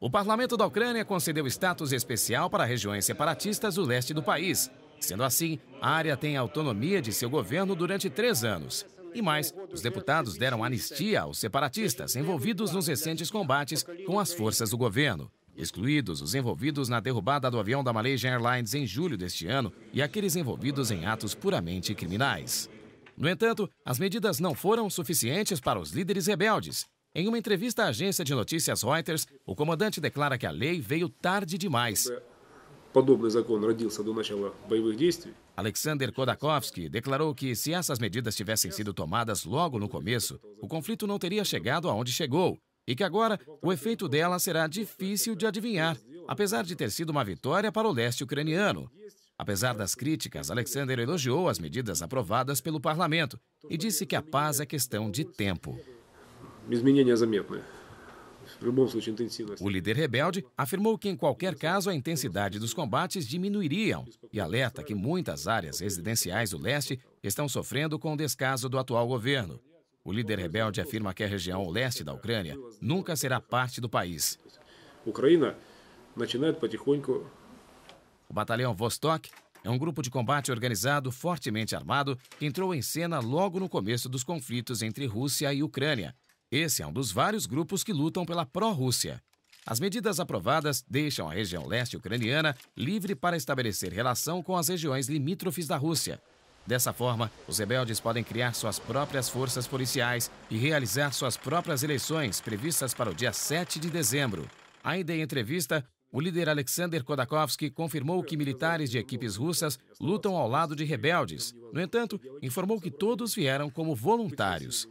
O parlamento da Ucrânia concedeu status especial para regiões separatistas do leste do país. Sendo assim, a área tem autonomia de seu governo durante três anos. E mais, os deputados deram anistia aos separatistas envolvidos nos recentes combates com as forças do governo. Excluídos os envolvidos na derrubada do avião da Malaysia Airlines em julho deste ano e aqueles envolvidos em atos puramente criminais. No entanto, as medidas não foram suficientes para os líderes rebeldes, em uma entrevista à agência de notícias Reuters, o comandante declara que a lei veio tarde demais. Alexander Khodakovsky declarou que se essas medidas tivessem sido tomadas logo no começo, o conflito não teria chegado aonde chegou e que agora o efeito dela será difícil de adivinhar, apesar de ter sido uma vitória para o leste ucraniano. Apesar das críticas, Alexander elogiou as medidas aprovadas pelo parlamento e disse que a paz é questão de tempo изменения заметны. O líder rebelde afirmou que, em qualquer caso, a intensidade dos combates diminuiriam e alerta que muitas áreas residenciais do leste estão sofrendo com o descaso do atual governo. O líder rebelde afirma que a região leste da Ucrânia nunca será parte do país. O batalhão Vostok é um grupo de combate organizado fortemente armado que entrou em cena logo no começo dos conflitos entre Rússia e Ucrânia esse é um dos vários grupos que lutam pela pró-Rússia. As medidas aprovadas deixam a região leste ucraniana livre para estabelecer relação com as regiões limítrofes da Rússia. Dessa forma, os rebeldes podem criar suas próprias forças policiais e realizar suas próprias eleições, previstas para o dia 7 de dezembro. Ainda em entrevista, o líder Alexander Khodakovsky confirmou que militares de equipes russas lutam ao lado de rebeldes. No entanto, informou que todos vieram como voluntários.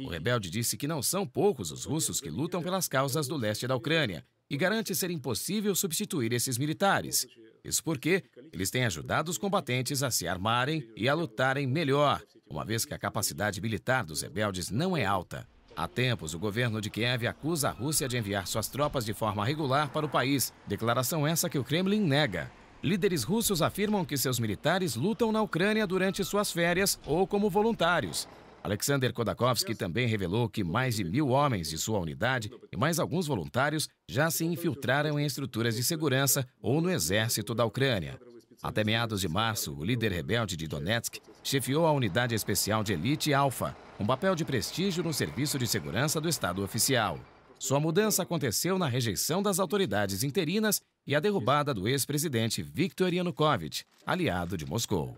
O rebelde disse que não são poucos os russos que lutam pelas causas do leste da Ucrânia e garante ser impossível substituir esses militares. Isso porque eles têm ajudado os combatentes a se armarem e a lutarem melhor, uma vez que a capacidade militar dos rebeldes não é alta. Há tempos, o governo de Kiev acusa a Rússia de enviar suas tropas de forma regular para o país, declaração essa que o Kremlin nega. Líderes russos afirmam que seus militares lutam na Ucrânia durante suas férias ou como voluntários. Alexander Kodakovsky também revelou que mais de mil homens de sua unidade e mais alguns voluntários já se infiltraram em estruturas de segurança ou no exército da Ucrânia. Até meados de março, o líder rebelde de Donetsk chefiou a unidade especial de elite Alfa, um papel de prestígio no serviço de segurança do Estado oficial. Sua mudança aconteceu na rejeição das autoridades interinas e a derrubada do ex-presidente Viktor Yanukovych, aliado de Moscou.